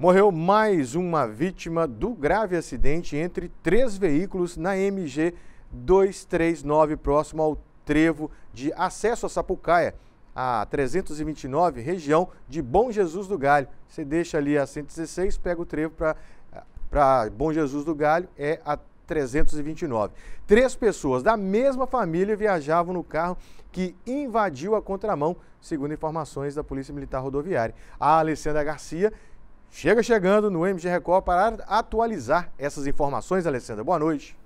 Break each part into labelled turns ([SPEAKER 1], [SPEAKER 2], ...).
[SPEAKER 1] Morreu mais uma vítima do grave acidente entre três veículos na MG 239, próximo ao trevo de acesso a Sapucaia, a 329, região de Bom Jesus do Galho. Você deixa ali a 116, pega o trevo para Bom Jesus do Galho, é a 329. Três pessoas da mesma família viajavam no carro que invadiu a contramão, segundo informações da Polícia Militar Rodoviária. A Alessandra Garcia Chega chegando no MG Record para atualizar essas informações, Alessandra. Boa noite.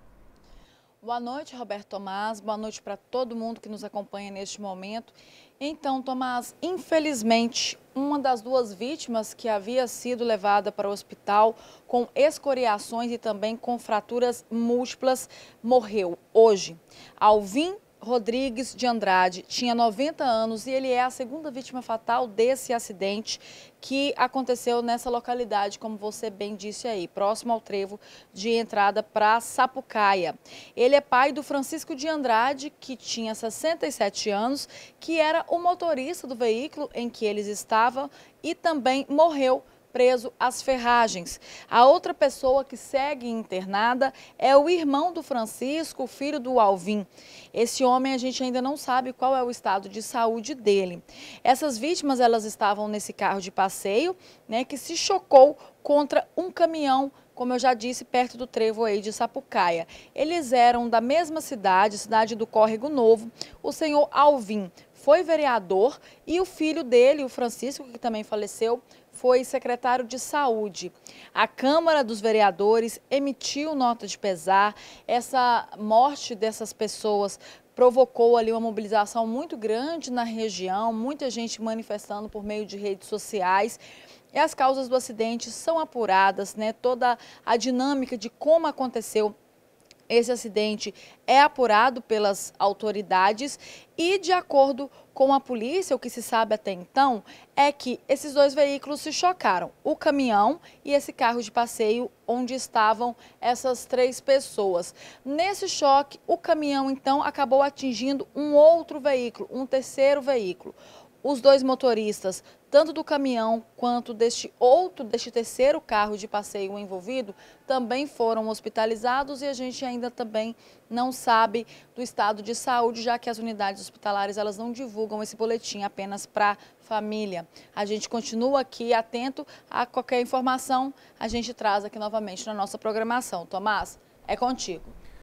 [SPEAKER 2] Boa noite, Roberto Tomás. Boa noite para todo mundo que nos acompanha neste momento. Então, Tomás, infelizmente, uma das duas vítimas que havia sido levada para o hospital com escoriações e também com fraturas múltiplas morreu hoje. Alvin Rodrigues de Andrade tinha 90 anos e ele é a segunda vítima fatal desse acidente que aconteceu nessa localidade, como você bem disse aí, próximo ao trevo de entrada para Sapucaia. Ele é pai do Francisco de Andrade, que tinha 67 anos, que era o motorista do veículo em que eles estavam e também morreu preso às ferragens. A outra pessoa que segue internada é o irmão do Francisco, filho do Alvim. Esse homem a gente ainda não sabe qual é o estado de saúde dele. Essas vítimas elas estavam nesse carro de passeio, né, que se chocou contra um caminhão como eu já disse, perto do trevo aí de Sapucaia. Eles eram da mesma cidade, cidade do Córrego Novo. O senhor Alvim foi vereador e o filho dele, o Francisco, que também faleceu, foi secretário de Saúde. A Câmara dos Vereadores emitiu nota de pesar. Essa morte dessas pessoas provocou ali uma mobilização muito grande na região, muita gente manifestando por meio de redes sociais. E as causas do acidente são apuradas, né? Toda a dinâmica de como aconteceu esse acidente é apurado pelas autoridades e, de acordo com a polícia, o que se sabe até então é que esses dois veículos se chocaram, o caminhão e esse carro de passeio onde estavam essas três pessoas. Nesse choque, o caminhão então acabou atingindo um outro veículo, um terceiro veículo. Os dois motoristas tanto do caminhão quanto deste outro, deste terceiro carro de passeio envolvido, também foram hospitalizados e a gente ainda também não sabe do estado de saúde, já que as unidades hospitalares elas não divulgam esse boletim apenas para família. A gente continua aqui atento a qualquer informação, a gente traz aqui novamente na nossa programação. Tomás, é contigo.